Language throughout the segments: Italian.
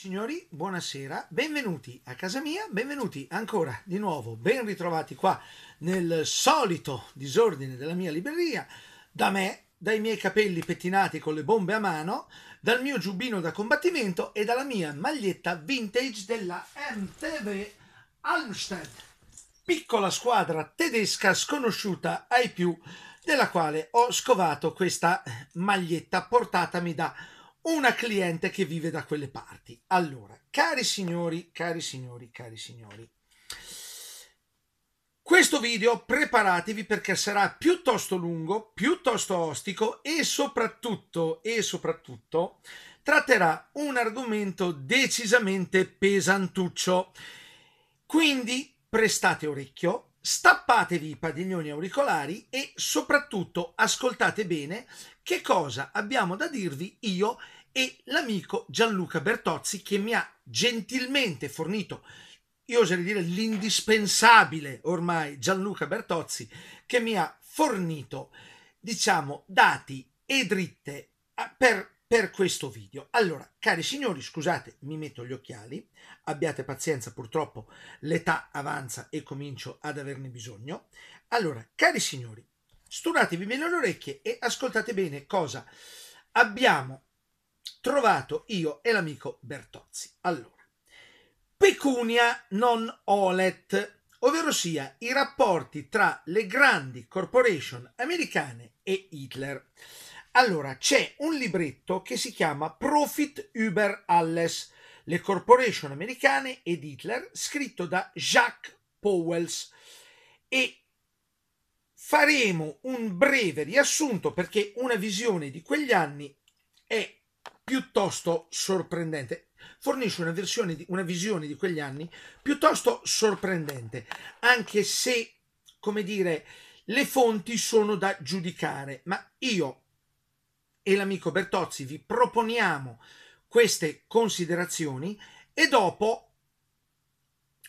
Signori, buonasera, benvenuti a casa mia, benvenuti ancora di nuovo, ben ritrovati qua nel solito disordine della mia libreria, da me, dai miei capelli pettinati con le bombe a mano, dal mio giubbino da combattimento e dalla mia maglietta vintage della MTV Almstead, piccola squadra tedesca sconosciuta ai più, della quale ho scovato questa maglietta portatami da una cliente che vive da quelle parti. Allora, cari signori, cari signori, cari signori, questo video preparatevi perché sarà piuttosto lungo, piuttosto ostico e soprattutto, e soprattutto tratterà un argomento decisamente pesantuccio. Quindi prestate orecchio, stappatevi i padiglioni auricolari e soprattutto ascoltate bene che cosa abbiamo da dirvi io e e l'amico Gianluca Bertozzi che mi ha gentilmente fornito, io oserei dire l'indispensabile ormai Gianluca Bertozzi, che mi ha fornito, diciamo, dati e dritte ah, per, per questo video. Allora, cari signori, scusate, mi metto gli occhiali, abbiate pazienza, purtroppo l'età avanza e comincio ad averne bisogno. Allora, cari signori, sturatevi bene le orecchie e ascoltate bene cosa abbiamo trovato io e l'amico Bertozzi. Allora, pecunia non olet, ovvero sia i rapporti tra le grandi corporation americane e Hitler. Allora, c'è un libretto che si chiama Profit über alles, le corporation americane ed Hitler, scritto da Jacques Powells e faremo un breve riassunto perché una visione di quegli anni è piuttosto sorprendente. Fornisce una, di, una visione di quegli anni piuttosto sorprendente, anche se, come dire, le fonti sono da giudicare, ma io e l'amico Bertozzi vi proponiamo queste considerazioni e dopo,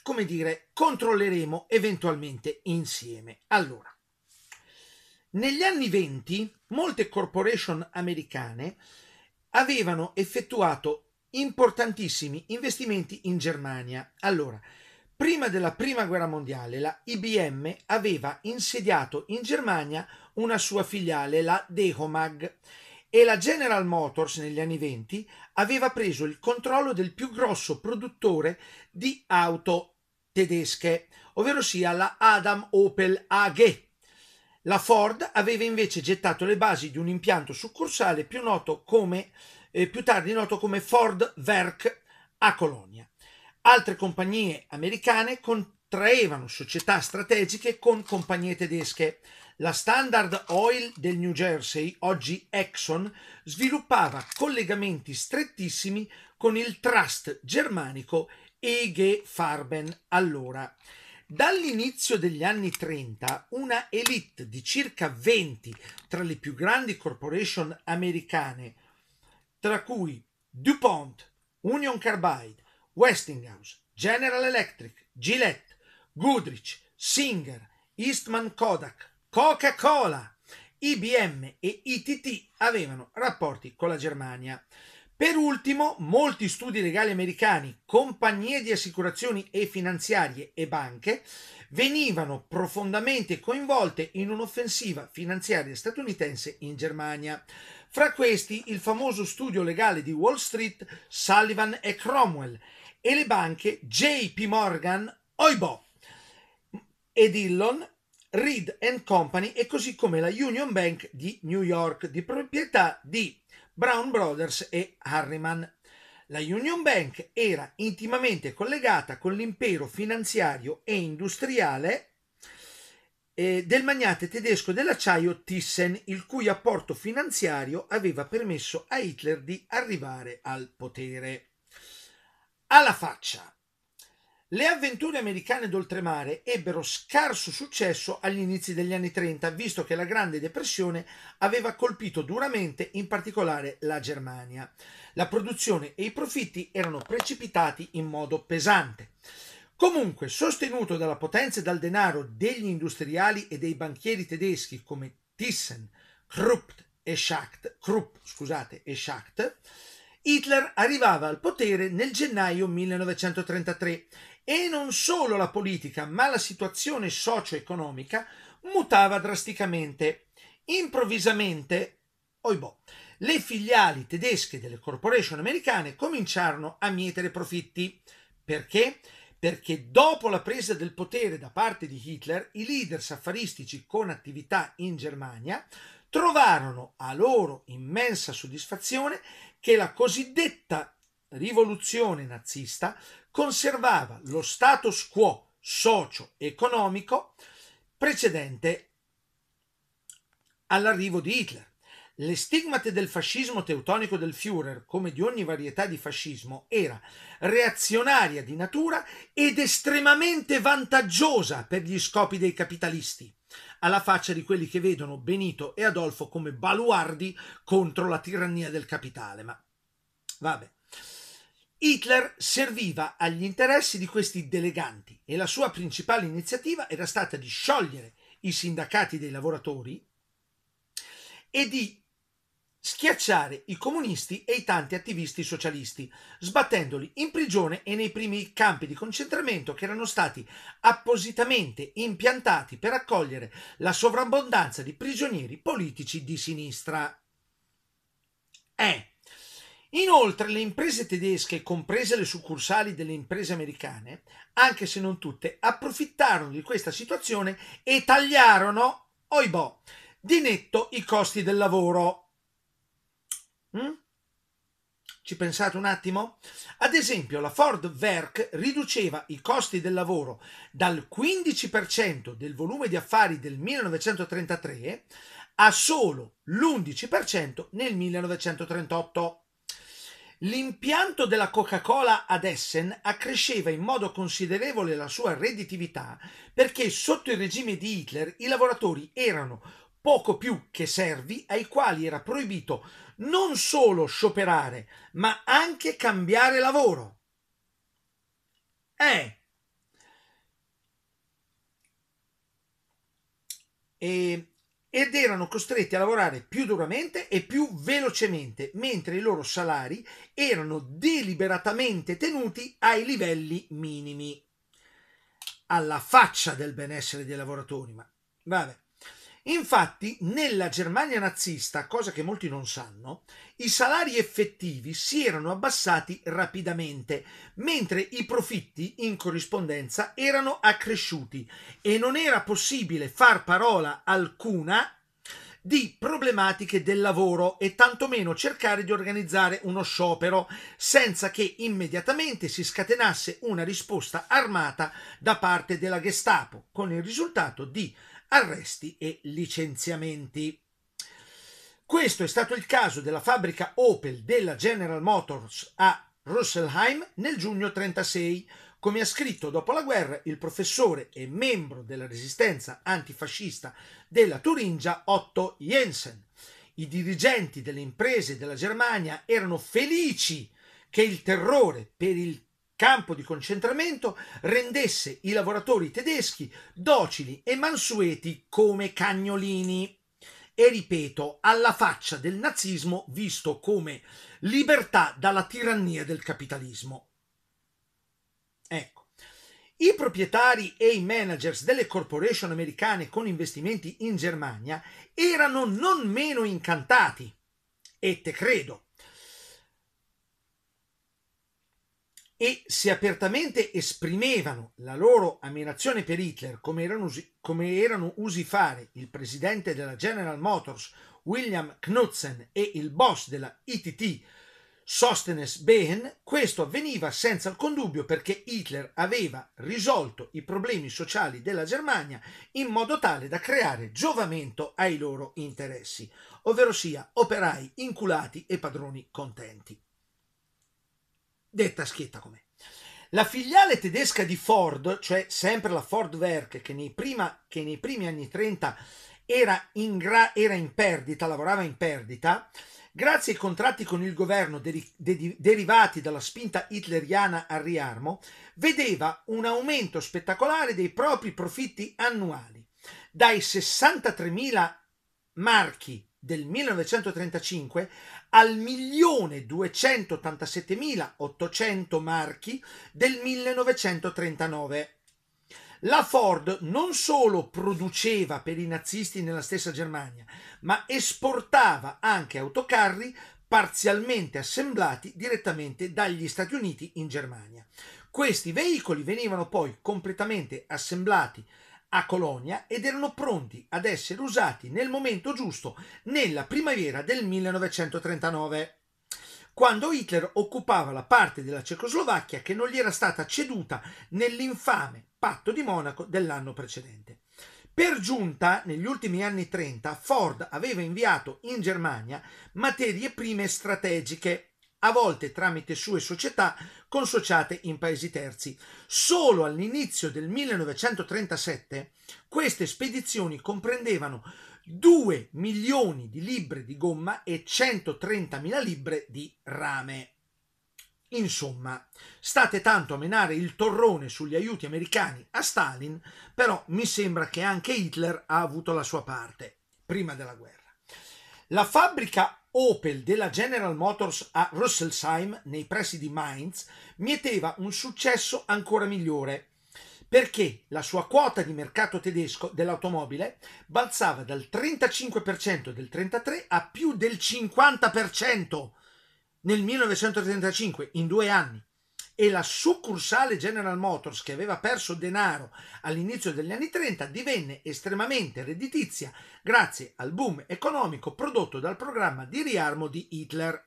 come dire, controlleremo eventualmente insieme. Allora, negli anni 20 molte corporation americane avevano effettuato importantissimi investimenti in Germania. Allora, prima della Prima Guerra Mondiale, la IBM aveva insediato in Germania una sua filiale, la Dehomag, e la General Motors negli anni 20 aveva preso il controllo del più grosso produttore di auto tedesche, ovvero sia la Adam Opel AG, la Ford aveva invece gettato le basi di un impianto succursale più, noto come, eh, più tardi noto come Ford Werk a Colonia. Altre compagnie americane contraevano società strategiche con compagnie tedesche. La Standard Oil del New Jersey, oggi Exxon, sviluppava collegamenti strettissimi con il trust germanico EG Farben allora. Dall'inizio degli anni 30 una elite di circa 20 tra le più grandi corporation americane, tra cui DuPont, Union Carbide, Westinghouse, General Electric, Gillette, Goodrich, Singer, Eastman Kodak, Coca-Cola, IBM e ITT avevano rapporti con la Germania. Per ultimo, molti studi legali americani, compagnie di assicurazioni e finanziarie e banche venivano profondamente coinvolte in un'offensiva finanziaria statunitense in Germania. Fra questi il famoso studio legale di Wall Street, Sullivan e Cromwell e le banche JP Morgan, Oibo ed Dillon, Reed Company e così come la Union Bank di New York di proprietà di Brown Brothers e Harriman. La Union Bank era intimamente collegata con l'impero finanziario e industriale eh, del magnate tedesco dell'acciaio Thyssen, il cui apporto finanziario aveva permesso a Hitler di arrivare al potere. Alla faccia! Le avventure americane d'oltremare ebbero scarso successo agli inizi degli anni 30, visto che la Grande Depressione aveva colpito duramente in particolare la Germania. La produzione e i profitti erano precipitati in modo pesante. Comunque, sostenuto dalla potenza e dal denaro degli industriali e dei banchieri tedeschi come Thyssen, Krupp e Schacht, Krupp, scusate, e Schacht Hitler arrivava al potere nel gennaio 1933 e non solo la politica, ma la situazione socio-economica mutava drasticamente. Improvvisamente, oibò, le filiali tedesche delle corporation americane cominciarono a mietere profitti. Perché? Perché dopo la presa del potere da parte di Hitler, i leader affaristici con attività in Germania trovarono a loro immensa soddisfazione che la cosiddetta rivoluzione nazista conservava lo status quo socio-economico precedente all'arrivo di Hitler. Le stigmate del fascismo teutonico del Führer, come di ogni varietà di fascismo, era reazionaria di natura ed estremamente vantaggiosa per gli scopi dei capitalisti alla faccia di quelli che vedono Benito e Adolfo come baluardi contro la tirannia del capitale. Ma vabbè. Hitler serviva agli interessi di questi deleganti e la sua principale iniziativa era stata di sciogliere i sindacati dei lavoratori e di schiacciare i comunisti e i tanti attivisti socialisti, sbattendoli in prigione e nei primi campi di concentramento che erano stati appositamente impiantati per accogliere la sovrabbondanza di prigionieri politici di sinistra. Eh. Inoltre le imprese tedesche, comprese le succursali delle imprese americane, anche se non tutte, approfittarono di questa situazione e tagliarono, oibò, di netto i costi del lavoro Mm? Ci pensate un attimo? Ad esempio, la Ford Verk riduceva i costi del lavoro dal 15% del volume di affari del 1933 a solo l'11% nel 1938. L'impianto della Coca-Cola ad Essen accresceva in modo considerevole la sua redditività perché sotto il regime di Hitler i lavoratori erano poco più che servi ai quali era proibito non solo scioperare, ma anche cambiare lavoro. Eh. E, ed erano costretti a lavorare più duramente e più velocemente, mentre i loro salari erano deliberatamente tenuti ai livelli minimi. Alla faccia del benessere dei lavoratori, ma vabbè. Infatti, nella Germania nazista, cosa che molti non sanno, i salari effettivi si erano abbassati rapidamente, mentre i profitti in corrispondenza erano accresciuti e non era possibile far parola alcuna di problematiche del lavoro e tantomeno cercare di organizzare uno sciopero senza che immediatamente si scatenasse una risposta armata da parte della Gestapo, con il risultato di arresti e licenziamenti. Questo è stato il caso della fabbrica Opel della General Motors a Russellheim nel giugno 1936. come ha scritto dopo la guerra il professore e membro della resistenza antifascista della Turingia Otto Jensen. I dirigenti delle imprese della Germania erano felici che il terrore per il campo di concentramento rendesse i lavoratori tedeschi docili e mansueti come cagnolini. E ripeto, alla faccia del nazismo visto come libertà dalla tirannia del capitalismo. Ecco. I proprietari e i managers delle corporation americane con investimenti in Germania erano non meno incantati. E te credo. e se apertamente esprimevano la loro ammirazione per Hitler, come erano, usi, come erano usi fare il presidente della General Motors William Knudsen e il boss della ITT Sostenes Behen, questo avveniva senza alcun dubbio perché Hitler aveva risolto i problemi sociali della Germania in modo tale da creare giovamento ai loro interessi, ovvero sia operai inculati e padroni contenti detta schietta com'è. La filiale tedesca di Ford, cioè sempre la Ford Werk, che nei, prima, che nei primi anni 30 era in, gra- era in, perdita, lavorava in perdita, grazie ai contratti con il governo deri- de- derivati dalla spinta hitleriana al riarmo, vedeva un aumento spettacolare dei propri profitti annuali, dai 63.000 marchi del 1935 al 1.287.800 marchi del 1939. La Ford non solo produceva per i nazisti nella stessa Germania, ma esportava anche autocarri parzialmente assemblati direttamente dagli Stati Uniti in Germania. Questi veicoli venivano poi completamente assemblati a Colonia ed erano pronti ad essere usati nel momento giusto, nella primavera del 1939 quando Hitler occupava la parte della Cecoslovacchia che non gli era stata ceduta nell'infame patto di Monaco dell'anno precedente. Per giunta, negli ultimi anni 30, Ford aveva inviato in Germania materie prime strategiche a volte tramite sue società consociate in paesi terzi. Solo all'inizio del 1937 queste spedizioni comprendevano 2 milioni di libbre di gomma e 130.000 libbre di rame. Insomma, state tanto a menare il torrone sugli aiuti americani a Stalin, però mi sembra che anche Hitler ha avuto la sua parte prima della guerra. La fabbrica Opel della General Motors a Rüsselsheim, nei pressi di Mainz, mieteva un successo ancora migliore, perché la sua quota di mercato tedesco dell'automobile balzava dal 35% del 33 a più del 50% nel 1935, in due anni e la succursale General Motors che aveva perso denaro all'inizio degli anni 30 divenne estremamente redditizia grazie al boom economico prodotto dal programma di riarmo di Hitler.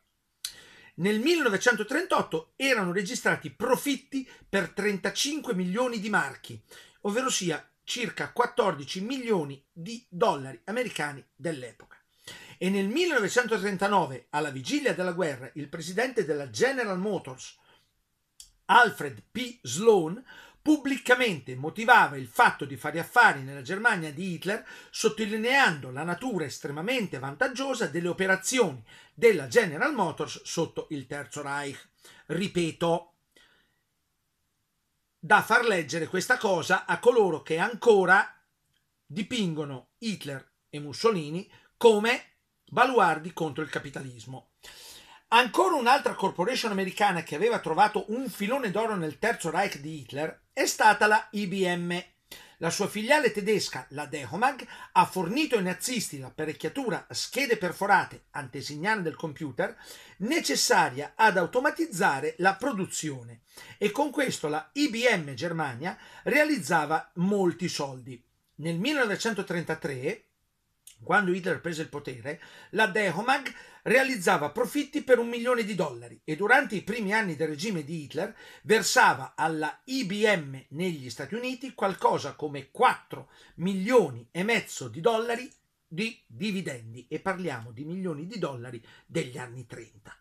Nel 1938 erano registrati profitti per 35 milioni di marchi, ovvero sia circa 14 milioni di dollari americani dell'epoca. E nel 1939, alla vigilia della guerra, il presidente della General Motors, Alfred P. Sloan pubblicamente motivava il fatto di fare affari nella Germania di Hitler sottolineando la natura estremamente vantaggiosa delle operazioni della General Motors sotto il Terzo Reich. Ripeto, da far leggere questa cosa a coloro che ancora dipingono Hitler e Mussolini come baluardi contro il capitalismo. Ancora un'altra corporation americana che aveva trovato un filone d'oro nel terzo Reich di Hitler è stata la IBM. La sua filiale tedesca, la Dehomag, ha fornito ai nazisti l'apparecchiatura schede perforate antesignane del computer necessaria ad automatizzare la produzione e con questo la IBM Germania realizzava molti soldi. Nel 1933 quando Hitler prese il potere, la Dehomag realizzava profitti per un milione di dollari e durante i primi anni del regime di Hitler versava alla IBM negli Stati Uniti qualcosa come 4 milioni e mezzo di dollari di dividendi e parliamo di milioni di dollari degli anni 30.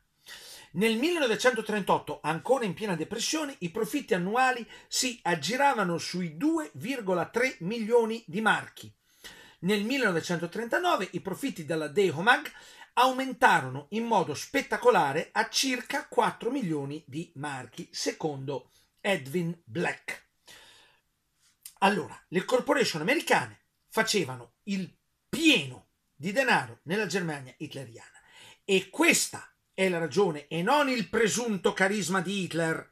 Nel 1938, ancora in piena depressione, i profitti annuali si aggiravano sui 2,3 milioni di marchi nel 1939 i profitti della Dehomag aumentarono in modo spettacolare a circa 4 milioni di marchi, secondo Edwin Black. Allora, le corporation americane facevano il pieno di denaro nella Germania hitleriana e questa è la ragione e non il presunto carisma di Hitler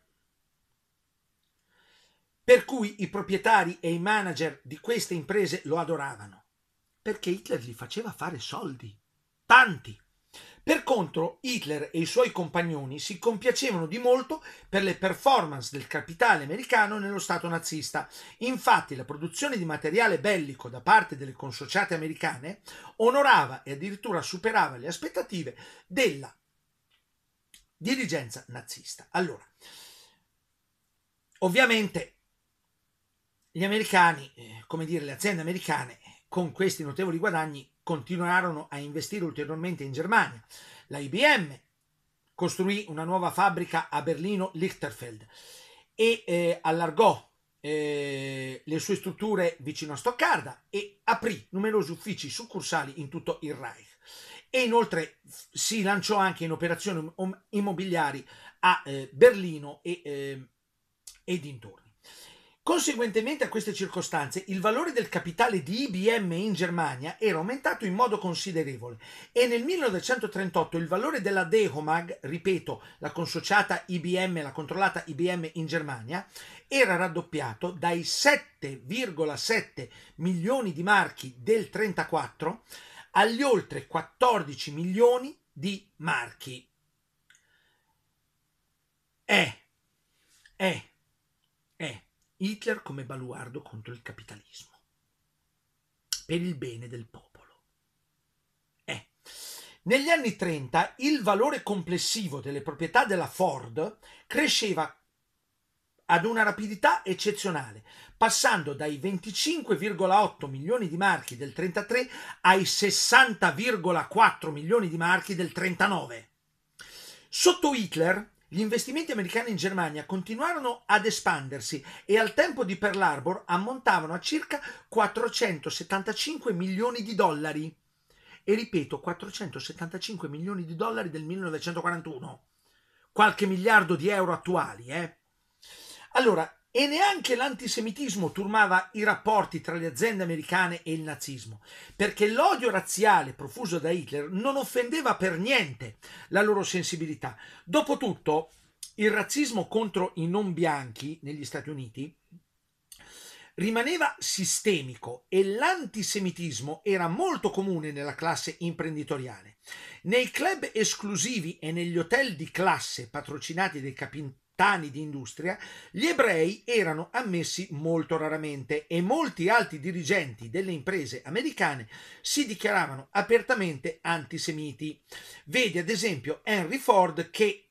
per cui i proprietari e i manager di queste imprese lo adoravano perché Hitler gli faceva fare soldi, tanti. Per contro, Hitler e i suoi compagnoni si compiacevano di molto per le performance del capitale americano nello Stato nazista. Infatti, la produzione di materiale bellico da parte delle consociate americane onorava e addirittura superava le aspettative della dirigenza nazista. Allora, ovviamente gli americani, eh, come dire, le aziende americane con questi notevoli guadagni continuarono a investire ulteriormente in Germania. La IBM costruì una nuova fabbrica a Berlino-Lichterfeld e eh, allargò eh, le sue strutture vicino a Stoccarda e aprì numerosi uffici succursali in tutto il Reich. E inoltre si lanciò anche in operazioni immobiliari a eh, Berlino e, ehm, e dintorni. Conseguentemente a queste circostanze il valore del capitale di IBM in Germania era aumentato in modo considerevole e nel 1938 il valore della Dehomag, ripeto, la consociata IBM, la controllata IBM in Germania, era raddoppiato dai 7,7 milioni di marchi del 1934 agli oltre 14 milioni di marchi. Eh, eh, eh. Hitler come baluardo contro il capitalismo, per il bene del popolo. Eh. Negli anni 30 il valore complessivo delle proprietà della Ford cresceva ad una rapidità eccezionale, passando dai 25,8 milioni di marchi del 33 ai 60,4 milioni di marchi del 39. Sotto Hitler gli investimenti americani in Germania continuarono ad espandersi e al tempo di Pearl Harbor ammontavano a circa 475 milioni di dollari. E ripeto, 475 milioni di dollari del 1941. Qualche miliardo di euro attuali, eh? Allora, e neanche l'antisemitismo turmava i rapporti tra le aziende americane e il nazismo, perché l'odio razziale profuso da Hitler non offendeva per niente la loro sensibilità. Dopotutto, il razzismo contro i non bianchi negli Stati Uniti rimaneva sistemico e l'antisemitismo era molto comune nella classe imprenditoriale. Nei club esclusivi e negli hotel di classe patrocinati dai, capitani anni di industria, gli ebrei erano ammessi molto raramente e molti alti dirigenti delle imprese americane si dichiaravano apertamente antisemiti. Vedi ad esempio Henry Ford che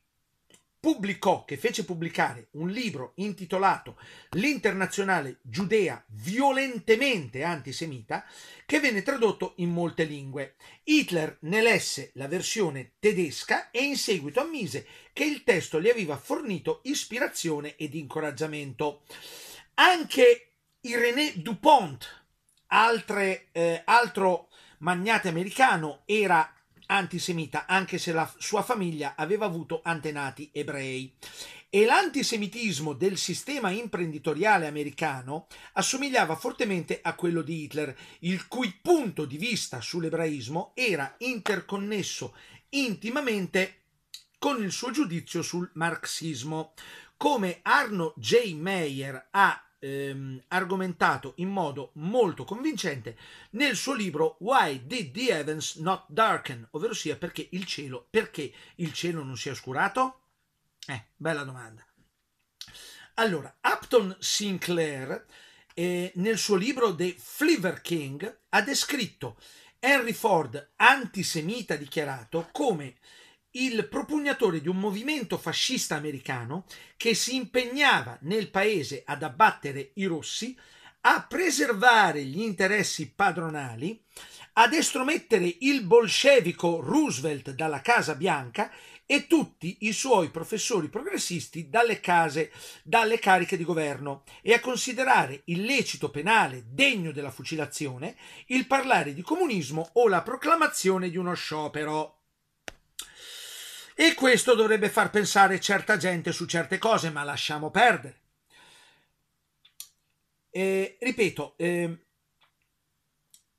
pubblicò, che fece pubblicare un libro intitolato L'internazionale giudea violentemente antisemita, che venne tradotto in molte lingue. Hitler ne lesse la versione tedesca e in seguito ammise che il testo gli aveva fornito ispirazione ed incoraggiamento. Anche Irénée Dupont, altre, eh, altro magnate americano, era antisemita, anche se la sua famiglia aveva avuto antenati ebrei. E l'antisemitismo del sistema imprenditoriale americano assomigliava fortemente a quello di Hitler, il cui punto di vista sull'ebraismo era interconnesso intimamente con il suo giudizio sul marxismo. Come Arno J. Meyer ha ehm, argomentato in modo molto convincente nel suo libro Why Did the Heavens Not Darken? ovvero sia perché il cielo, perché il cielo non si è oscurato? Eh, bella domanda. Allora, Upton Sinclair eh, nel suo libro The Fliver King ha descritto Henry Ford, antisemita dichiarato, come il propugnatore di un movimento fascista americano che si impegnava nel paese ad abbattere i rossi, a preservare gli interessi padronali, ad estromettere il bolscevico Roosevelt dalla Casa Bianca e tutti i suoi professori progressisti dalle case, dalle cariche di governo e a considerare illecito penale degno della fucilazione il parlare di comunismo o la proclamazione di uno sciopero. E questo dovrebbe far pensare certa gente su certe cose, ma lasciamo perdere. Eh, ripeto, eh,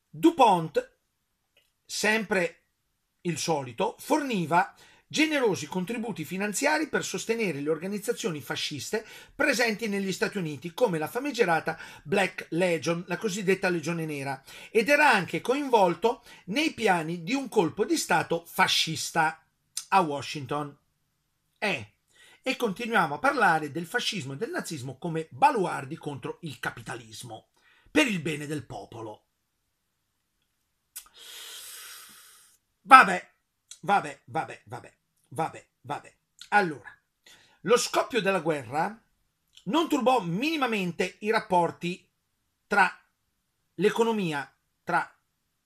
DuPont, sempre il solito, forniva generosi contributi finanziari per sostenere le organizzazioni fasciste presenti negli Stati Uniti, come la famigerata Black Legion, la cosiddetta Legione Nera, ed era anche coinvolto nei piani di un colpo di Stato fascista a Washington. E, eh, e continuiamo a parlare del fascismo e del nazismo come baluardi contro il capitalismo, per il bene del popolo. Vabbè, vabbè, vabbè, vabbè, vabbè, vabbè. Allora, lo scoppio della guerra non turbò minimamente i rapporti tra l'economia, tra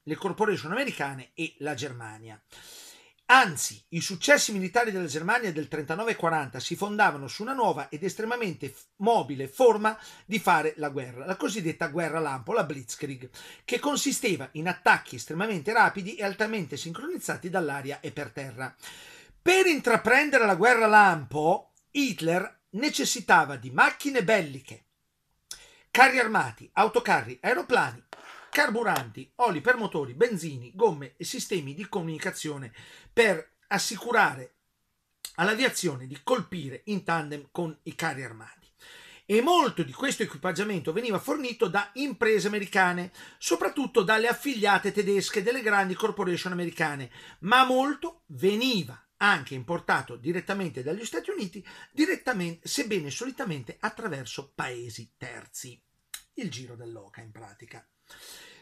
le corporation americane e la Germania. Anzi, i successi militari della Germania del 39-40 si fondavano su una nuova ed estremamente f- mobile forma di fare la guerra, la cosiddetta guerra lampo, la Blitzkrieg, che consisteva in attacchi estremamente rapidi e altamente sincronizzati dall'aria e per terra. Per intraprendere la guerra lampo, Hitler necessitava di macchine belliche, carri armati, autocarri, aeroplani carburanti, oli per motori, benzini, gomme e sistemi di comunicazione per assicurare all'aviazione di colpire in tandem con i carri armati. E molto di questo equipaggiamento veniva fornito da imprese americane, soprattutto dalle affiliate tedesche delle grandi corporation americane, ma molto veniva anche importato direttamente dagli Stati Uniti, sebbene solitamente attraverso paesi terzi. Il giro dell'oca in pratica.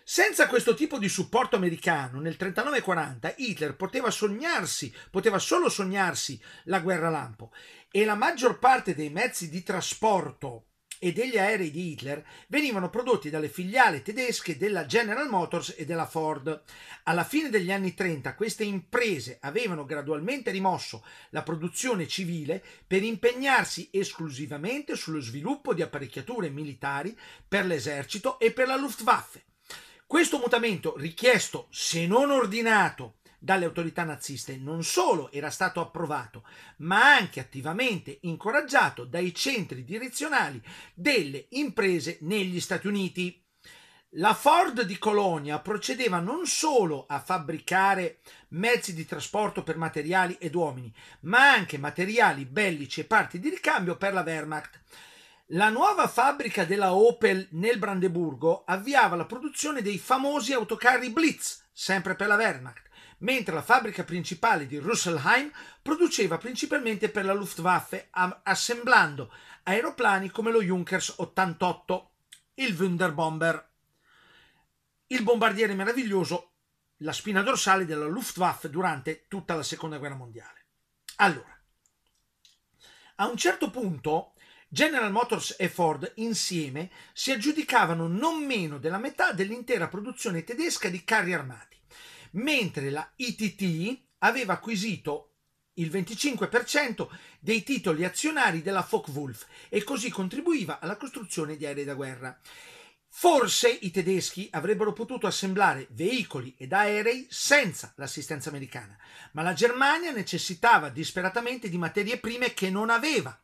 Senza questo tipo di supporto americano, nel 39-40 Hitler poteva sognarsi, poteva solo sognarsi la guerra lampo e la maggior parte dei mezzi di trasporto e degli aerei di Hitler venivano prodotti dalle filiali tedesche della General Motors e della Ford. Alla fine degli anni 30 queste imprese avevano gradualmente rimosso la produzione civile per impegnarsi esclusivamente sullo sviluppo di apparecchiature militari per l'esercito e per la Luftwaffe. Questo mutamento richiesto, se non ordinato, dalle autorità naziste non solo era stato approvato, ma anche attivamente incoraggiato dai centri direzionali delle imprese negli Stati Uniti. La Ford di Colonia procedeva non solo a fabbricare mezzi di trasporto per materiali ed uomini, ma anche materiali bellici e parti di ricambio per la Wehrmacht. La nuova fabbrica della Opel nel Brandeburgo avviava la produzione dei famosi autocarri Blitz, sempre per la Wehrmacht, mentre la fabbrica principale di Rüsselsheim produceva principalmente per la Luftwaffe assemblando aeroplani come lo Junkers 88, il Wunderbomber, il bombardiere meraviglioso, la spina dorsale della Luftwaffe durante tutta la Seconda Guerra Mondiale. Allora, a un certo punto General Motors e Ford insieme si aggiudicavano non meno della metà dell'intera produzione tedesca di carri armati mentre la ITT aveva acquisito il 25% dei titoli azionari della Focke-Wulf e così contribuiva alla costruzione di aerei da guerra. Forse i tedeschi avrebbero potuto assemblare veicoli ed aerei senza l'assistenza americana, ma la Germania necessitava disperatamente di materie prime che non aveva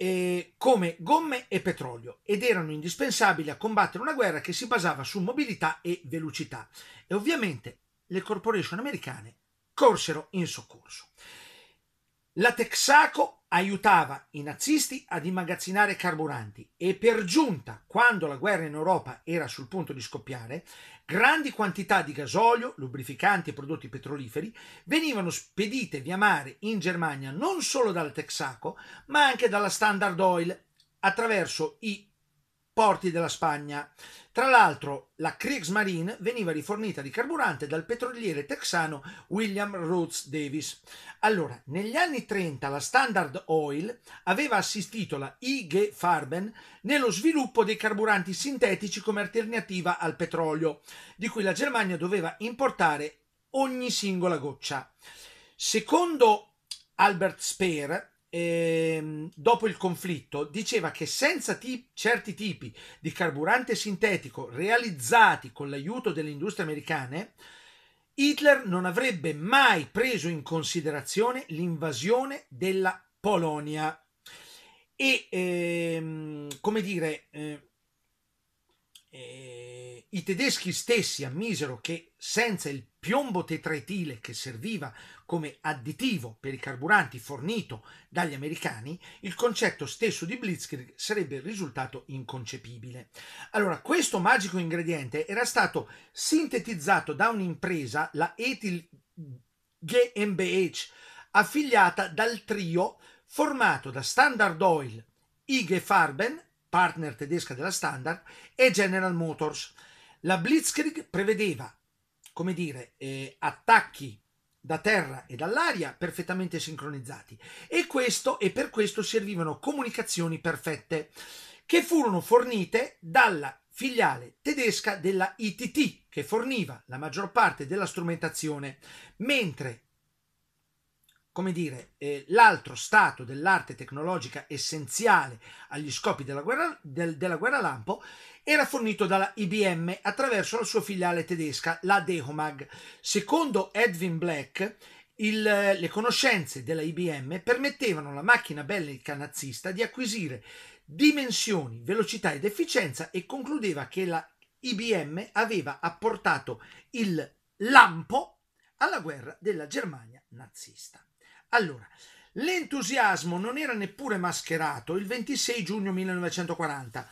eh, come gomme e petrolio ed erano indispensabili a combattere una guerra che si basava su mobilità e velocità e ovviamente le corporation americane corsero in soccorso. La Texaco aiutava i nazisti ad immagazzinare carburanti e per giunta, quando la guerra in Europa era sul punto di scoppiare, grandi quantità di gasolio, lubrificanti e prodotti petroliferi venivano spedite via mare in Germania non solo dal Texaco, ma anche dalla Standard Oil attraverso i porti della Spagna. Tra l'altro, la Kriegsmarine veniva rifornita di carburante dal petroliere texano William Rhodes Davis. Allora, negli anni 30 la Standard Oil aveva assistito la IG Farben nello sviluppo dei carburanti sintetici come alternativa al petrolio, di cui la Germania doveva importare ogni singola goccia. Secondo Albert Speer, ehm, dopo il conflitto diceva che senza tip- certi tipi di carburante sintetico realizzati con l'aiuto delle industrie americane, Hitler non avrebbe mai preso in considerazione l'invasione della Polonia. E ehm, come dire, eh, eh, i tedeschi stessi ammisero che senza il piombo tetraetile che serviva come additivo per i carburanti fornito dagli americani, il concetto stesso di Blitzkrieg sarebbe risultato inconcepibile. Allora, questo magico ingrediente era stato sintetizzato da un'impresa, la Ethyl GmbH, affiliata dal trio formato da Standard Oil, IG Farben, partner tedesca della Standard, e General Motors la Blitzkrieg prevedeva, come dire, eh, attacchi da terra e dall'aria perfettamente sincronizzati e, questo, e per questo servivano comunicazioni perfette che furono fornite dalla filiale tedesca della ITT che forniva la maggior parte della strumentazione, mentre come dire, eh, l'altro stato dell'arte tecnologica essenziale agli scopi della guerra, del, della guerra lampo era fornito dalla IBM attraverso la sua filiale tedesca, la Dehomag. Secondo Edwin Black, il, le conoscenze della IBM permettevano alla macchina bellica nazista di acquisire dimensioni, velocità ed efficienza e concludeva che la IBM aveva apportato il lampo alla guerra della Germania nazista. Allora, L'entusiasmo non era neppure mascherato il 26 giugno 1940.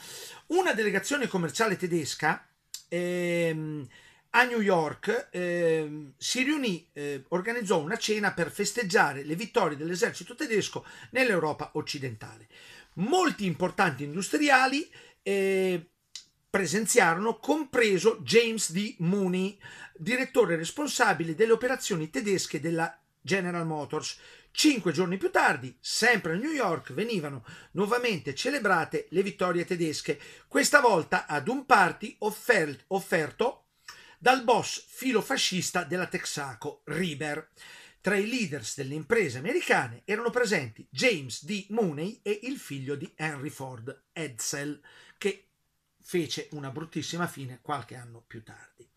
Una delegazione commerciale tedesca ehm, a New York ehm, si riunì, eh, organizzò una cena per festeggiare le vittorie dell'esercito tedesco nell'Europa occidentale. Molti importanti industriali eh, presenziarono, compreso James D. Mooney, direttore responsabile delle operazioni tedesche della General Motors, Cinque giorni più tardi, sempre a New York, venivano nuovamente celebrate le vittorie tedesche, questa volta ad un party offer- offerto dal boss filofascista della Texaco, Riber. Tra i leaders delle imprese americane erano presenti James D. Mooney e il figlio di Henry Ford, Edsel, che fece una bruttissima fine qualche anno più tardi.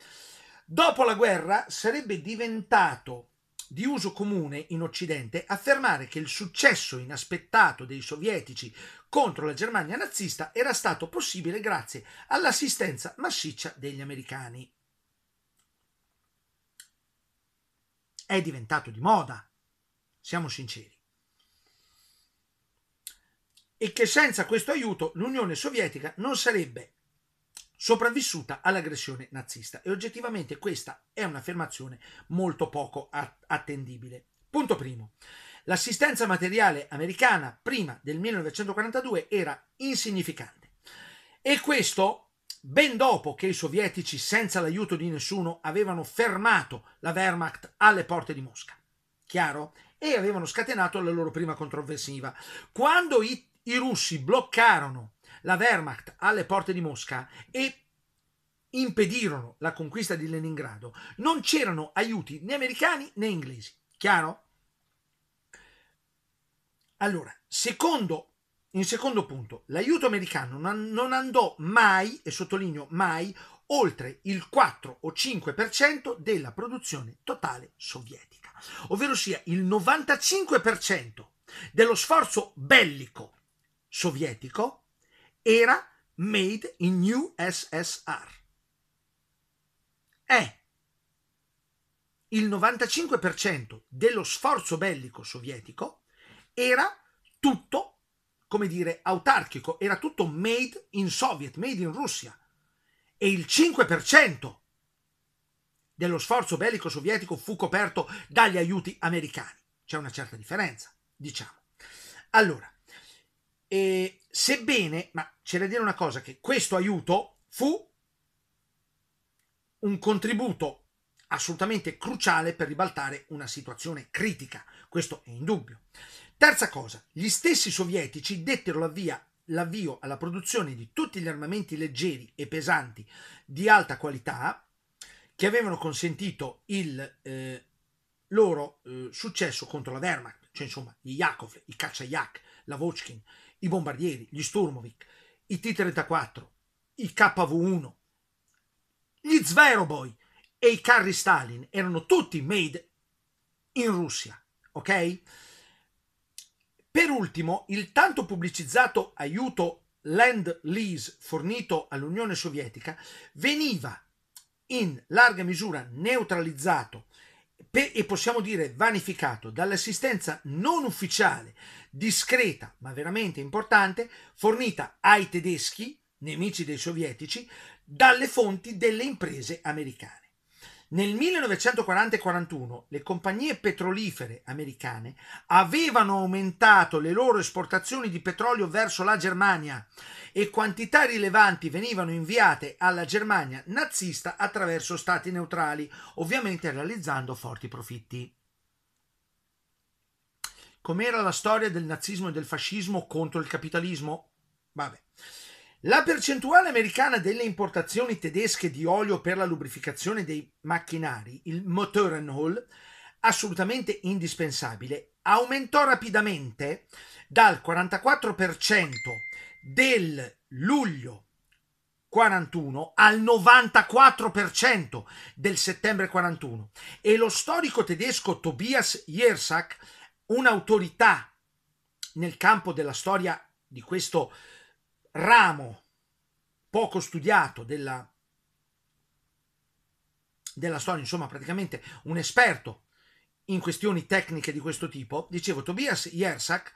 Dopo la guerra sarebbe diventato di uso comune in Occidente affermare che il successo inaspettato dei sovietici contro la Germania nazista era stato possibile grazie all'assistenza massiccia degli americani. È diventato di moda, siamo sinceri. E che senza questo aiuto l'Unione Sovietica non sarebbe sopravvissuta all'aggressione nazista e oggettivamente questa è un'affermazione molto poco attendibile. Punto primo. L'assistenza materiale americana prima del 1942 era insignificante e questo ben dopo che i sovietici senza l'aiuto di nessuno avevano fermato la Wehrmacht alle porte di Mosca. Chiaro? E avevano scatenato la loro prima controversiva. Quando i, i russi bloccarono la Wehrmacht alle porte di Mosca e impedirono la conquista di Leningrado, non c'erano aiuti né americani né inglesi. Chiaro? Allora, secondo, in secondo punto, l'aiuto americano non andò mai, e sottolineo mai, oltre il 4 o 5% della produzione totale sovietica, ovvero sia il 95% dello sforzo bellico sovietico era made in USSR. È il 95% dello sforzo bellico sovietico era tutto, come dire, autarchico, era tutto made in Soviet, made in Russia. E il 5% dello sforzo bellico sovietico fu coperto dagli aiuti americani. C'è una certa differenza, diciamo. Allora, eh, sebbene, ma c'è da dire una cosa, che questo aiuto fu un contributo assolutamente cruciale per ribaltare una situazione critica, questo è indubbio. Terza cosa, gli stessi sovietici dettero l'avvia, l'avvio alla produzione di tutti gli armamenti leggeri e pesanti di alta qualità che avevano consentito il eh, loro eh, successo contro la Wehrmacht, cioè insomma gli Yakovlev, i Kaczajak, la Vochkin, i bombardieri, gli Sturmovik, i T-34, i KV-1, gli Zveroboy e i carri Stalin erano tutti made in Russia, ok? Per ultimo, il tanto pubblicizzato aiuto land lease fornito all'Unione Sovietica veniva in larga misura neutralizzato per, e possiamo dire vanificato dall'assistenza non ufficiale, discreta ma veramente importante, fornita ai tedeschi, nemici dei sovietici, dalle fonti delle imprese americane. Nel 1940 e 41 le compagnie petrolifere americane avevano aumentato le loro esportazioni di petrolio verso la Germania e quantità rilevanti venivano inviate alla Germania nazista attraverso stati neutrali, ovviamente realizzando forti profitti. Com'era la storia del nazismo e del fascismo contro il capitalismo? Vabbè. La percentuale americana delle importazioni tedesche di olio per la lubrificazione dei macchinari, il Motorenhol, assolutamente indispensabile, aumentò rapidamente dal 44% del luglio 41 al 94% del settembre 41 e lo storico tedesco Tobias Jersak, un'autorità nel campo della storia di questo ramo poco studiato della, della storia, insomma praticamente un esperto in questioni tecniche di questo tipo, dicevo Tobias Jersak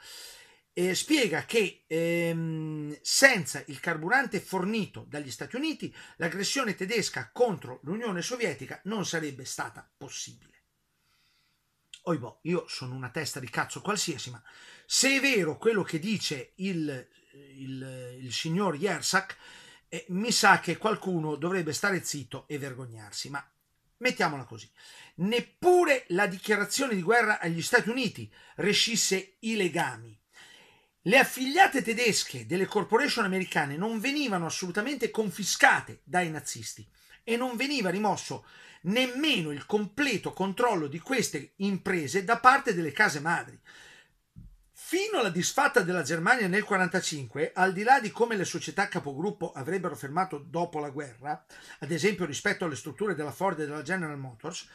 eh, spiega che ehm, senza il carburante fornito dagli Stati Uniti l'aggressione tedesca contro l'Unione Sovietica non sarebbe stata possibile. Oibò, io sono una testa di cazzo qualsiasi, ma se è vero quello che dice il il, il signor Jersak, eh, mi sa che qualcuno dovrebbe stare zitto e vergognarsi, ma mettiamola così. Neppure la dichiarazione di guerra agli Stati Uniti rescisse i legami. Le affiliate tedesche delle corporation americane non venivano assolutamente confiscate dai nazisti e non veniva rimosso nemmeno il completo controllo di queste imprese da parte delle case madri. Fino alla disfatta della Germania nel 1945, al di là di come le società capogruppo avrebbero fermato dopo la guerra, ad esempio rispetto alle strutture della Ford e della General Motors,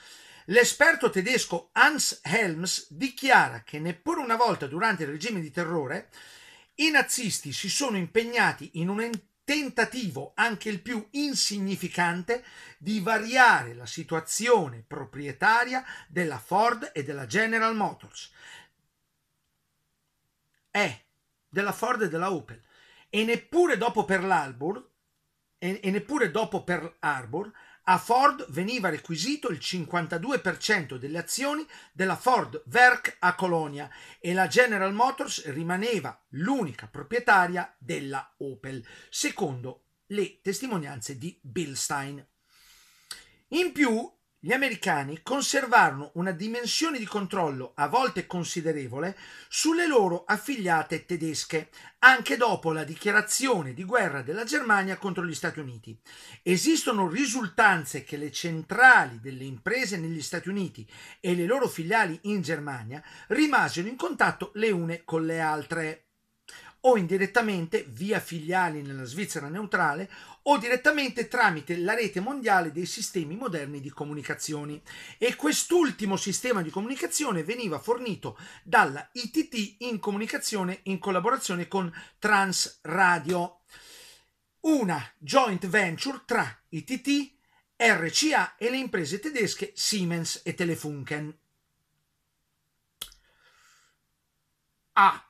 l'esperto tedesco Hans Helms dichiara che neppure una volta durante il regime di terrore i nazisti si sono impegnati in un tentativo, anche il più insignificante, di variare la situazione proprietaria della Ford e della General Motors è della Ford e della Opel e neppure dopo per Harbor, e, e neppure dopo per Harbor a Ford veniva requisito il 52% delle azioni della Ford Werk a Colonia e la General Motors rimaneva l'unica proprietaria della Opel, secondo le testimonianze di Bill Stein. In più gli americani conservarono una dimensione di controllo a volte considerevole sulle loro affiliate tedesche, anche dopo la dichiarazione di guerra della Germania contro gli Stati Uniti. Esistono risultanze che le centrali delle imprese negli Stati Uniti e le loro filiali in Germania rimasero in contatto le une con le altre o indirettamente via filiali nella Svizzera neutrale o direttamente tramite la rete mondiale dei sistemi moderni di comunicazioni e quest'ultimo sistema di comunicazione veniva fornito dalla ITT in comunicazione in collaborazione con Transradio, una joint venture tra ITT, RCA e le imprese tedesche Siemens e Telefunken. A. Ah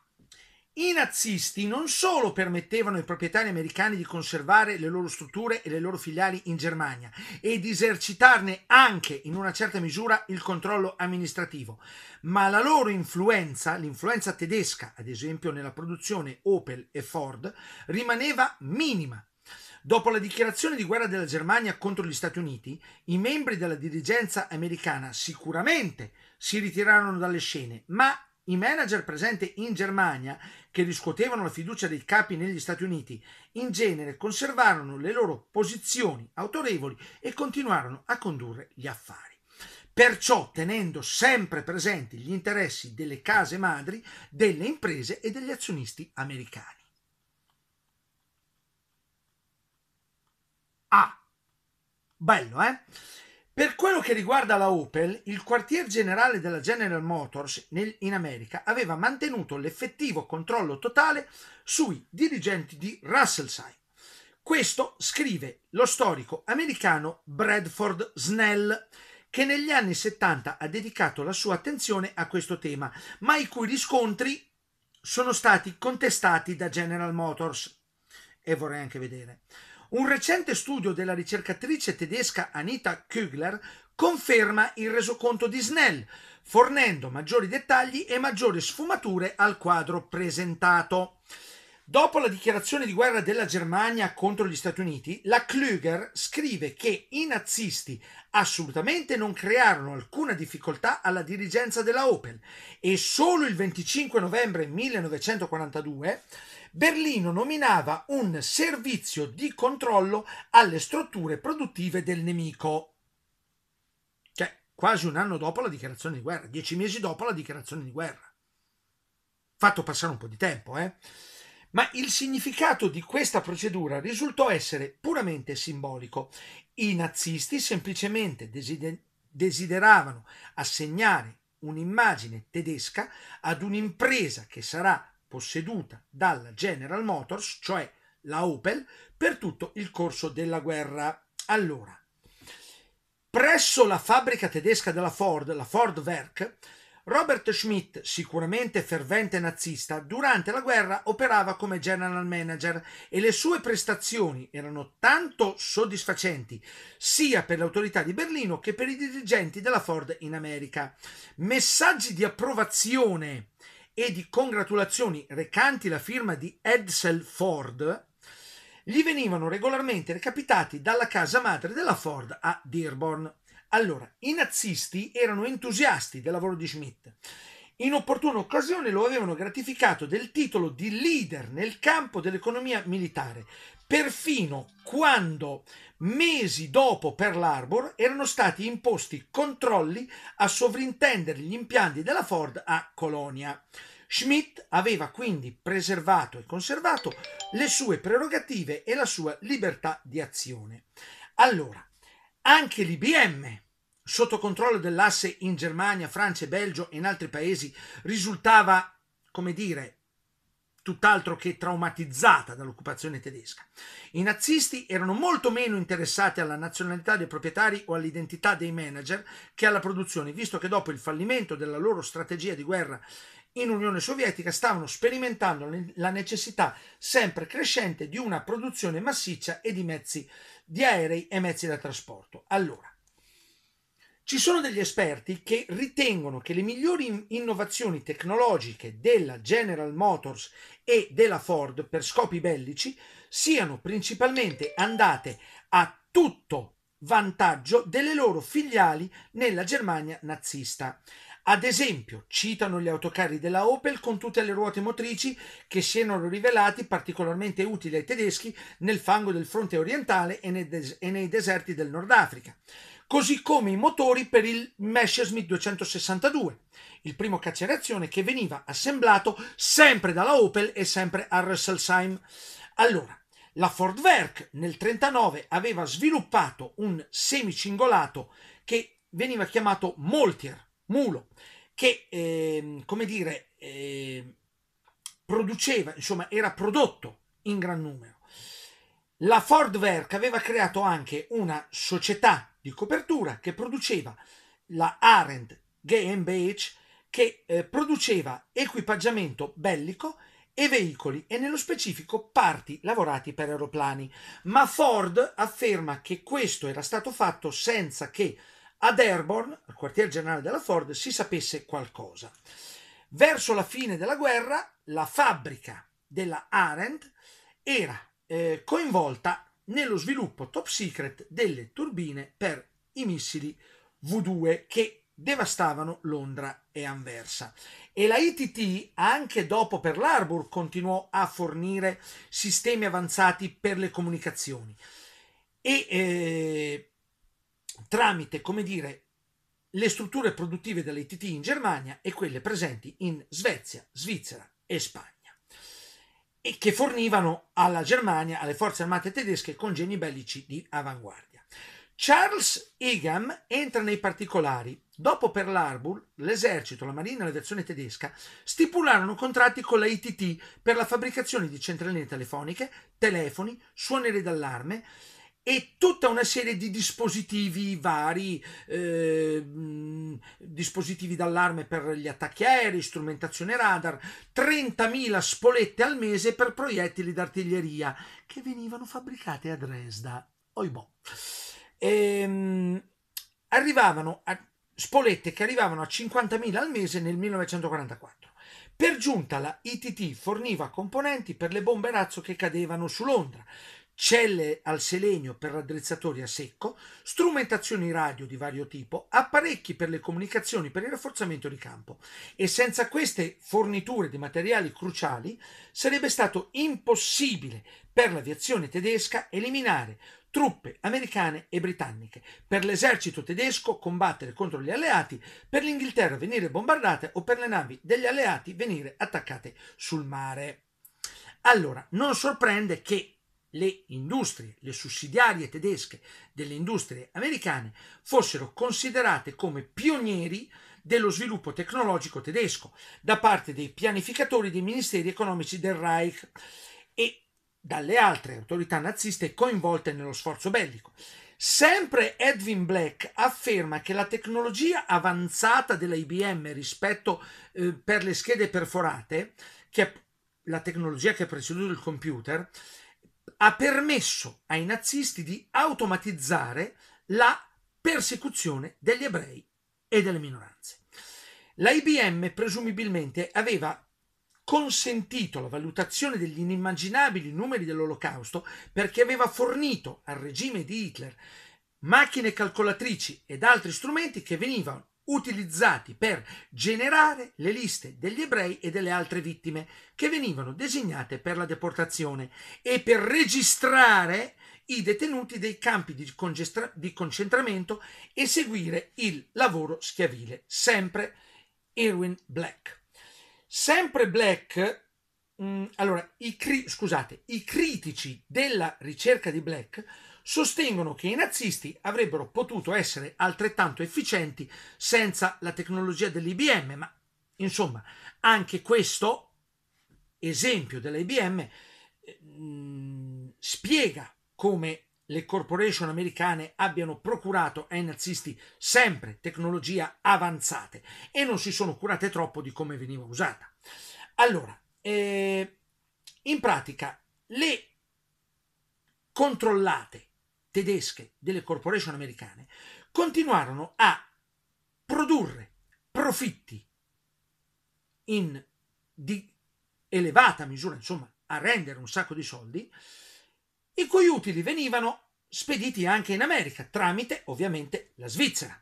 i nazisti non solo permettevano ai proprietari americani di conservare le loro strutture e le loro filiali in Germania e di esercitarne anche in una certa misura il controllo amministrativo, ma la loro influenza, l'influenza tedesca ad esempio nella produzione Opel e Ford, rimaneva minima. Dopo la dichiarazione di guerra della Germania contro gli Stati Uniti, i membri della dirigenza americana sicuramente si ritirarono dalle scene, ma i manager presenti in Germania, che riscuotevano la fiducia dei capi negli Stati Uniti, in genere conservarono le loro posizioni autorevoli e continuarono a condurre gli affari. Perciò tenendo sempre presenti gli interessi delle case madri, delle imprese e degli azionisti americani. Ah, bello, eh? Per quello che riguarda la Opel, il quartier generale della General Motors nel, in America aveva mantenuto l'effettivo controllo totale sui dirigenti di Russellsheim. Questo scrive lo storico americano Bradford Snell, che negli anni 70 ha dedicato la sua attenzione a questo tema, ma i cui riscontri sono stati contestati da General Motors. E vorrei anche vedere. Un recente studio della ricercatrice tedesca Anita Kügler conferma il resoconto di Snell, fornendo maggiori dettagli e maggiori sfumature al quadro presentato. Dopo la dichiarazione di guerra della Germania contro gli Stati Uniti, la Klüger scrive che i nazisti assolutamente non crearono alcuna difficoltà alla dirigenza della Opel e solo il 25 novembre 1942 Berlino nominava un servizio di controllo alle strutture produttive del nemico. Cioè, quasi un anno dopo la dichiarazione di guerra, dieci mesi dopo la dichiarazione di guerra. Fatto passare un po' di tempo, eh? ma il significato di questa procedura risultò essere puramente simbolico. I nazisti semplicemente desideravano assegnare un'immagine tedesca ad un'impresa che sarà posseduta dalla General Motors, cioè la Opel, per tutto il corso della guerra. Allora, presso la fabbrica tedesca della Ford, la Ford Werk, Robert Schmidt, sicuramente fervente nazista, durante la guerra operava come general manager e le sue prestazioni erano tanto soddisfacenti sia per le autorità di Berlino che per i dirigenti della Ford in America. Messaggi di approvazione e di congratulazioni recanti la firma di Edsel Ford gli venivano regolarmente recapitati dalla casa madre della Ford a Dearborn. Allora, i nazisti erano entusiasti del lavoro di Schmidt. In opportuna occasione lo avevano gratificato del titolo di leader nel campo dell'economia militare, perfino quando mesi dopo per l'Arbor erano stati imposti controlli a sovrintendere gli impianti della Ford a Colonia. Schmidt aveva quindi preservato e conservato le sue prerogative e la sua libertà di azione. Allora, anche l'IBM, sotto controllo dell'asse in Germania, Francia, e Belgio e in altri paesi, risultava, come dire, tutt'altro che traumatizzata dall'occupazione tedesca. I nazisti erano molto meno interessati alla nazionalità dei proprietari o all'identità dei manager che alla produzione, visto che dopo il fallimento della loro strategia di guerra in Unione Sovietica stavano sperimentando la necessità sempre crescente di una produzione massiccia e di mezzi di aerei e mezzi da trasporto. Allora, ci sono degli esperti che ritengono che le migliori innovazioni tecnologiche della General Motors e della Ford per scopi bellici siano principalmente andate a tutto vantaggio delle loro filiali nella Germania nazista. Ad esempio, citano gli autocarri della Opel con tutte le ruote motrici che si erano rivelati particolarmente utili ai tedeschi nel fango del fronte orientale e nei, des- e nei deserti del Nord Africa così come i motori per il Messerschmitt 262, il primo caccia reazione che veniva assemblato sempre dalla Opel e sempre a Rüsselsheim. Allora, la Ford Werk nel 1939 aveva sviluppato un semicingolato che veniva chiamato Moltier, mulo, che, eh, come dire, eh, produceva, insomma, era prodotto in gran numero. La Ford Werk aveva creato anche una società di copertura che produceva la Arendt GmbH che eh, produceva equipaggiamento bellico e veicoli e nello specifico parti lavorati per aeroplani, ma Ford afferma che questo era stato fatto senza che ad Airborne, al quartier generale della Ford, si sapesse qualcosa. Verso la fine della guerra la fabbrica della Arendt era eh, coinvolta nello sviluppo top secret delle turbine per i missili V2 che devastavano Londra e Anversa. E la ITT, anche dopo Pearl Harbor, continuò a fornire sistemi avanzati per le comunicazioni e eh, tramite, come dire, le strutture produttive dell'ITT in Germania e quelle presenti in Svezia, Svizzera e Spagna e che fornivano alla Germania, alle forze armate tedesche, congegni bellici di avanguardia. Charles Egham entra nei particolari. Dopo Pearl Harbor, l'esercito, la marina e l'aviazione tedesca stipularono contratti con la ITT per la fabbricazione di centraline telefoniche, telefoni, suonerie d'allarme, e tutta una serie di dispositivi vari, eh, dispositivi d'allarme per gli attacchi aerei, strumentazione radar, 30.000 spolette al mese per proiettili d'artiglieria che venivano fabbricate a Dresda. Oibò. Boh. Ehm, arrivavano a, spolette che arrivavano a 50.000 al mese nel 1944. Per giunta la ITT forniva componenti per le bombe razzo che cadevano su Londra, celle al selenio per raddrizzatori a secco, strumentazioni radio di vario tipo, apparecchi per le comunicazioni per il rafforzamento di campo e senza queste forniture di materiali cruciali sarebbe stato impossibile per l'aviazione tedesca eliminare truppe americane e britanniche, per l'esercito tedesco combattere contro gli alleati, per l'Inghilterra venire bombardata o per le navi degli alleati venire attaccate sul mare. Allora, non sorprende che le industrie, le sussidiarie tedesche delle industrie americane fossero considerate come pionieri dello sviluppo tecnologico tedesco da parte dei pianificatori dei ministeri economici del Reich e dalle altre autorità naziste coinvolte nello sforzo bellico. Sempre Edwin Black afferma che la tecnologia avanzata dell'IBM rispetto eh, per le schede perforate, che è la tecnologia che ha preceduto il computer, ha permesso ai nazisti di automatizzare la persecuzione degli ebrei e delle minoranze. La IBM presumibilmente aveva consentito la valutazione degli inimmaginabili numeri dell'olocausto perché aveva fornito al regime di Hitler macchine calcolatrici ed altri strumenti che venivano utilizzati per generare le liste degli ebrei e delle altre vittime che venivano designate per la deportazione e per registrare i detenuti dei campi di, congestra- di concentramento e seguire il lavoro schiavile, sempre Irwin Black. Sempre Black, mh, mm, allora, i cri- scusate, i critici della ricerca di Black sostengono che i nazisti avrebbero potuto essere altrettanto efficienti senza la tecnologia dell'IBM, ma insomma anche questo esempio dell'IBM eh, spiega come le corporation americane abbiano procurato ai nazisti sempre tecnologia avanzate e non si sono curate troppo di come veniva usata. Allora, eh, in pratica le controllate tedesche, delle corporation americane, continuarono a produrre profitti in, di elevata misura, insomma, a rendere un sacco di soldi, i cui utili venivano spediti anche in America tramite ovviamente la Svizzera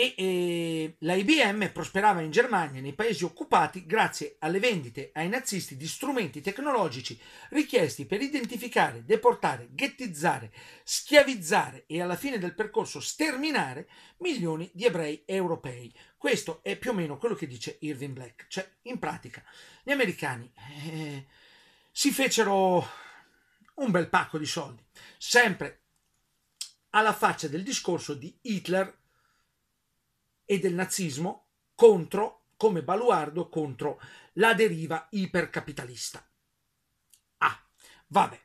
e, e la IBM prosperava in Germania nei paesi occupati grazie alle vendite ai nazisti di strumenti tecnologici richiesti per identificare, deportare, ghettizzare, schiavizzare e alla fine del percorso sterminare milioni di ebrei europei. Questo è più o meno quello che dice Irving Black, cioè in pratica gli americani eh, si fecero un bel pacco di soldi, sempre alla faccia del discorso di Hitler e del nazismo contro, come baluardo contro la deriva ipercapitalista. Ah, vabbè.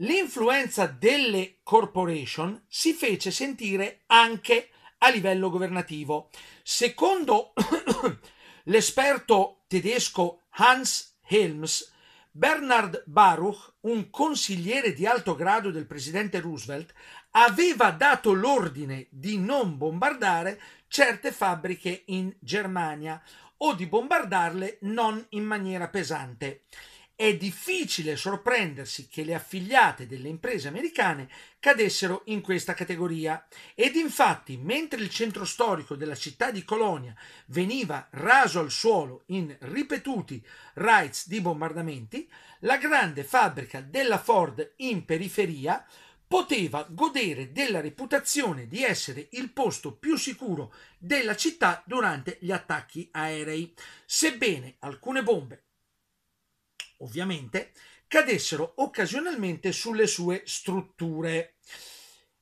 L'influenza delle corporation si fece sentire anche a livello governativo. Secondo l'esperto tedesco Hans Helms, Bernard Baruch, un consigliere di alto grado del presidente Roosevelt, aveva dato l'ordine di non bombardare certe fabbriche in Germania o di bombardarle non in maniera pesante. È difficile sorprendersi che le affiliate delle imprese americane cadessero in questa categoria ed infatti mentre il centro storico della città di Colonia veniva raso al suolo in ripetuti raids di bombardamenti, la grande fabbrica della Ford in periferia poteva godere della reputazione di essere il posto più sicuro della città durante gli attacchi aerei, sebbene alcune bombe, ovviamente, cadessero occasionalmente sulle sue strutture.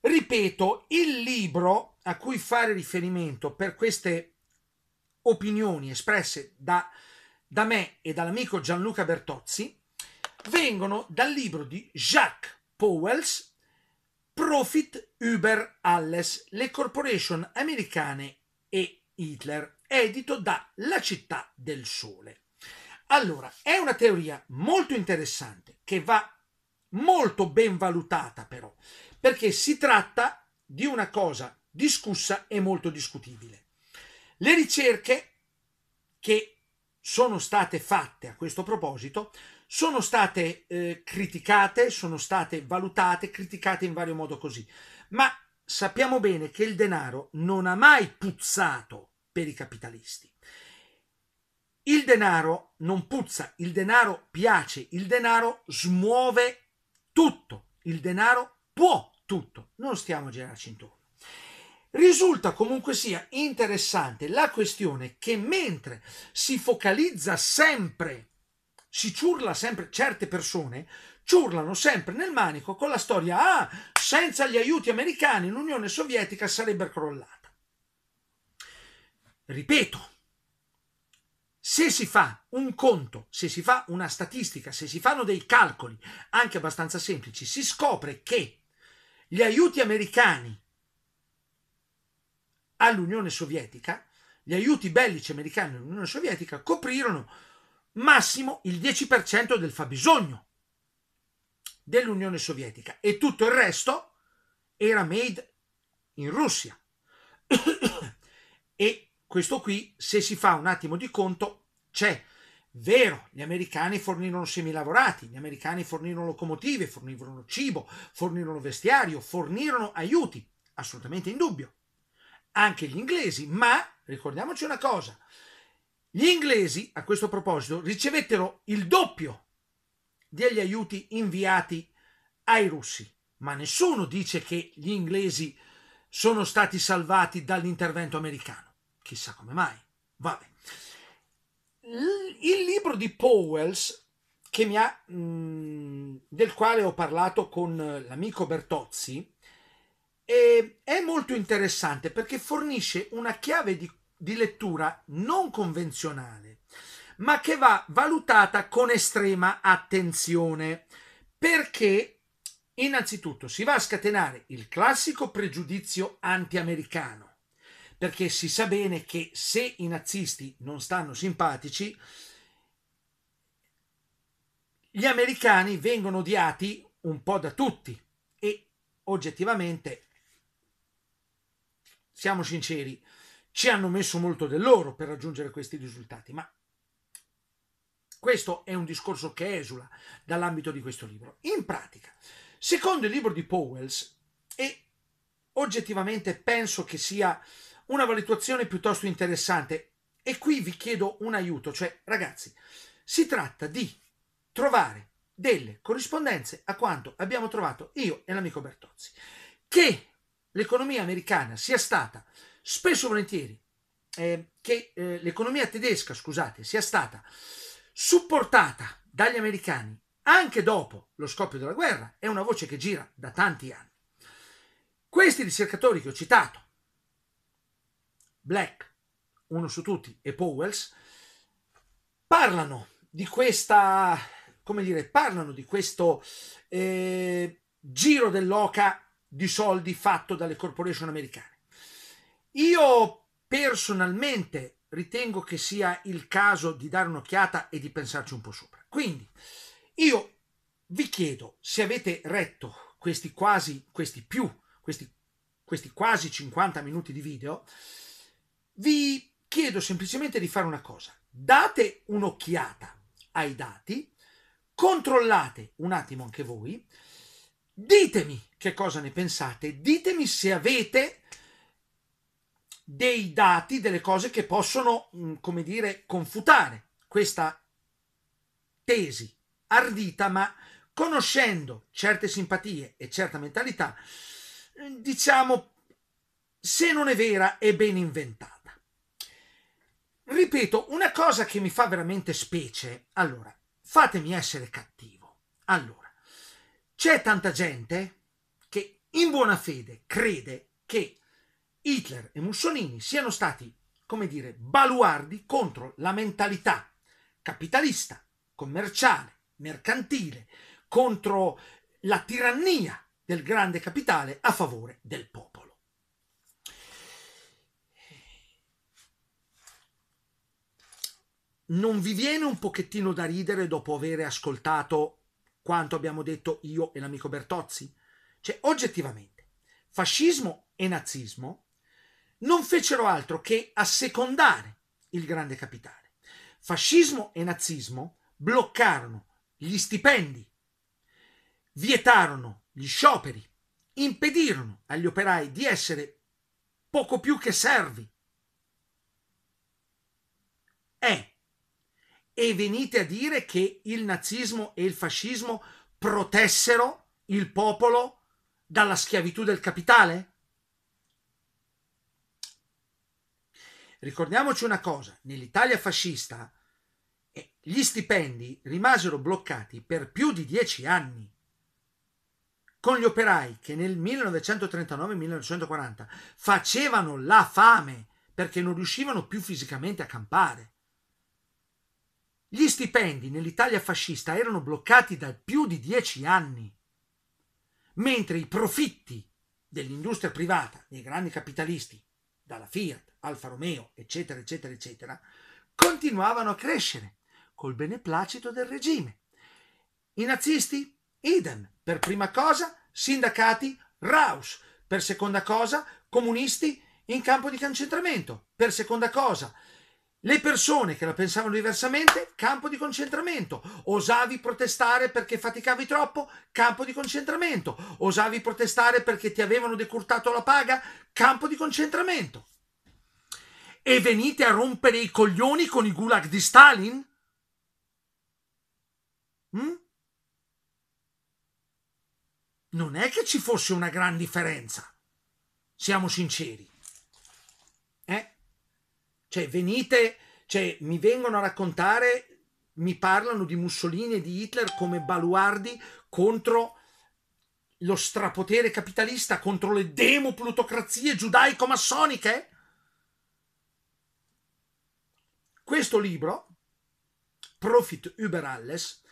Ripeto, il libro a cui fare riferimento per queste opinioni espresse da, da me e dall'amico Gianluca Bertozzi vengono dal libro di Jacques Powells Profit Uber alles, le corporation americane e Hitler, edito da La città del sole. Allora, è una teoria molto interessante che va molto ben valutata però, perché si tratta di una cosa discussa e molto discutibile. Le ricerche che sono state fatte a questo proposito sono state eh, criticate, sono state valutate, criticate in vario modo così, ma sappiamo bene che il denaro non ha mai puzzato per i capitalisti. Il denaro non puzza, il denaro piace, il denaro smuove tutto, il denaro può tutto, non stiamo a girarci intorno. Risulta comunque sia interessante la questione che mentre si focalizza sempre si ciurla sempre, certe persone ciurlano sempre nel manico con la storia, ah, senza gli aiuti americani l'Unione Sovietica sarebbe crollata. Ripeto, se si fa un conto, se si fa una statistica, se si fanno dei calcoli anche abbastanza semplici, si scopre che gli aiuti americani all'Unione Sovietica, gli aiuti bellici americani all'Unione Sovietica coprirono massimo il 10% del fabbisogno dell'Unione Sovietica e tutto il resto era made in Russia. e questo qui, se si fa un attimo di conto, c'è. Vero, gli americani fornirono semilavorati, gli americani fornirono locomotive, fornirono cibo, fornirono vestiario, fornirono aiuti, assolutamente in dubbio. Anche gli inglesi, ma ricordiamoci una cosa, gli inglesi, a questo proposito, ricevettero il doppio degli aiuti inviati ai russi, ma nessuno dice che gli inglesi sono stati salvati dall'intervento americano. Chissà come mai. Vabbè. Il libro di Powells, ha, del quale ho parlato con l'amico Bertozzi, è molto interessante perché fornisce una chiave di di lettura non convenzionale, ma che va valutata con estrema attenzione, perché innanzitutto si va a scatenare il classico pregiudizio anti-americano, perché si sa bene che se i nazisti non stanno simpatici, gli americani vengono odiati un po' da tutti e oggettivamente, siamo sinceri, ci hanno messo molto del loro per raggiungere questi risultati, ma questo è un discorso che esula dall'ambito di questo libro. In pratica, secondo il libro di Powells, e oggettivamente penso che sia una valutazione piuttosto interessante, e qui vi chiedo un aiuto, cioè ragazzi, si tratta di trovare delle corrispondenze a quanto abbiamo trovato io e l'amico Bertozzi, che l'economia americana sia stata spesso e volentieri eh, che eh, l'economia tedesca, scusate, sia stata supportata dagli americani anche dopo lo scoppio della guerra, è una voce che gira da tanti anni. Questi ricercatori che ho citato, Black, uno su tutti, e Powells, parlano di questa, come dire, parlano di questo eh, giro dell'oca di soldi fatto dalle corporation americane. Io personalmente ritengo che sia il caso di dare un'occhiata e di pensarci un po' sopra. Quindi io vi chiedo se avete retto questi quasi, questi più, questi, questi quasi 50 minuti di video, vi chiedo semplicemente di fare una cosa. Date un'occhiata ai dati, controllate un attimo anche voi, ditemi che cosa ne pensate, ditemi se avete dei dati, delle cose che possono, mm, come dire, confutare questa tesi ardita, ma conoscendo certe simpatie e certa mentalità, mm, diciamo, se non è vera, è ben inventata. Ripeto, una cosa che mi fa veramente specie, allora, fatemi essere cattivo. Allora, c'è tanta gente che in buona fede crede che Hitler e Mussolini siano stati, come dire, baluardi contro la mentalità capitalista, commerciale, mercantile, contro la tirannia del grande capitale a favore del popolo. Non vi viene un pochettino da ridere dopo aver ascoltato quanto abbiamo detto io e l'amico Bertozzi? Cioè, oggettivamente, fascismo e nazismo non fecero altro che assecondare il grande capitale. Fascismo e nazismo bloccarono gli stipendi, vietarono gli scioperi, impedirono agli operai di essere poco più che servi. È e venite a dire che il nazismo e il fascismo protessero il popolo dalla schiavitù del capitale? Ricordiamoci una cosa, nell'Italia fascista eh, gli stipendi rimasero bloccati per più di dieci anni, con gli operai che nel 1939-1940 facevano la fame perché non riuscivano più fisicamente a campare. Gli stipendi nell'Italia fascista erano bloccati da più di dieci anni, mentre i profitti dell'industria privata, dei grandi capitalisti, dalla Fiat, Alfa Romeo, eccetera, eccetera, eccetera, continuavano a crescere col beneplacito del regime. I nazisti, idem, per prima cosa, sindacati, Raus, per seconda cosa, comunisti in campo di concentramento, per seconda cosa, le persone che la pensavano diversamente, campo di concentramento. Osavi protestare perché faticavi troppo, campo di concentramento. Osavi protestare perché ti avevano decurtato la paga, campo di concentramento. E venite a rompere i coglioni con i gulag di Stalin? Mm? Non è che ci fosse una gran differenza. Siamo sinceri. Cioè, venite, cioè, mi vengono a raccontare, mi parlano di Mussolini e di Hitler come baluardi contro lo strapotere capitalista, contro le demoplutocrazie giudaico-massoniche? Questo libro, Profit über alles,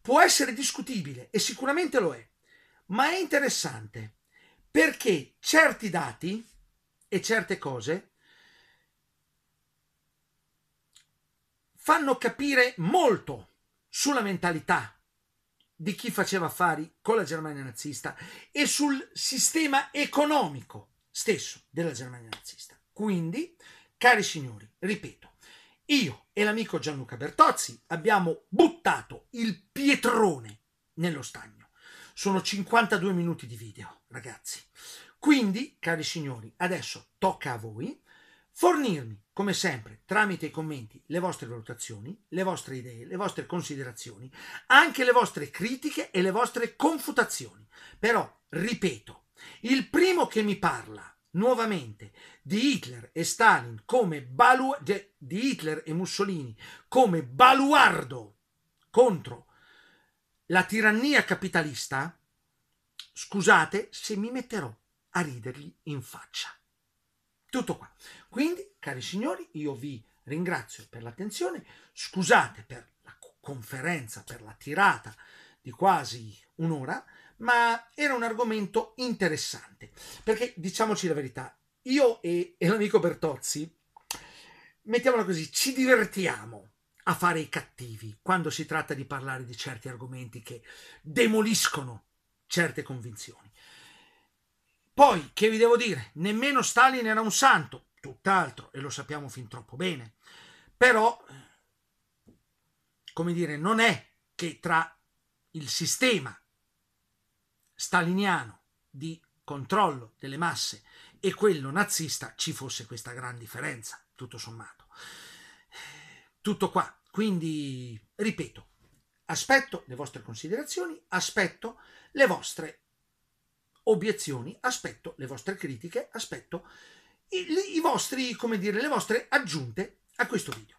può essere discutibile e sicuramente lo è, ma è interessante perché certi dati e certe cose fanno capire molto sulla mentalità di chi faceva affari con la Germania nazista e sul sistema economico stesso della Germania nazista. Quindi, cari signori, ripeto, io e l'amico Gianluca Bertozzi abbiamo buttato il pietrone nello stagno. Sono 52 minuti di video, ragazzi. Quindi, cari signori, adesso tocca a voi fornirmi come sempre, tramite i commenti, le vostre valutazioni, le vostre idee, le vostre considerazioni, anche le vostre critiche e le vostre confutazioni. Però, ripeto, il primo che mi parla nuovamente di Hitler e Stalin come balu- di Hitler e Mussolini come baluardo contro la tirannia capitalista, scusate se mi metterò a ridergli in faccia. Tutto qua. Quindi, cari signori, io vi ringrazio per l'attenzione, scusate per la conferenza, per la tirata di quasi un'ora, ma era un argomento interessante, perché diciamoci la verità, io e, e l'amico Bertozzi, mettiamola così, ci divertiamo a fare i cattivi quando si tratta di parlare di certi argomenti che demoliscono certe convinzioni. Poi, che vi devo dire? Nemmeno Stalin era un santo, tutt'altro e lo sappiamo fin troppo bene. Però, come dire, non è che tra il sistema staliniano di controllo delle masse e quello nazista ci fosse questa gran differenza, tutto sommato. Tutto qua. Quindi, ripeto, aspetto le vostre considerazioni, aspetto le vostre obiezioni, aspetto le vostre critiche, aspetto i, i vostri, come dire, le vostre aggiunte a questo video.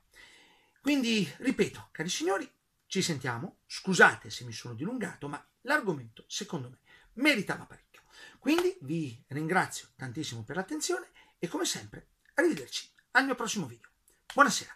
Quindi, ripeto, cari signori, ci sentiamo. Scusate se mi sono dilungato, ma l'argomento, secondo me, meritava parecchio. Quindi vi ringrazio tantissimo per l'attenzione e come sempre, arrivederci al mio prossimo video. Buonasera.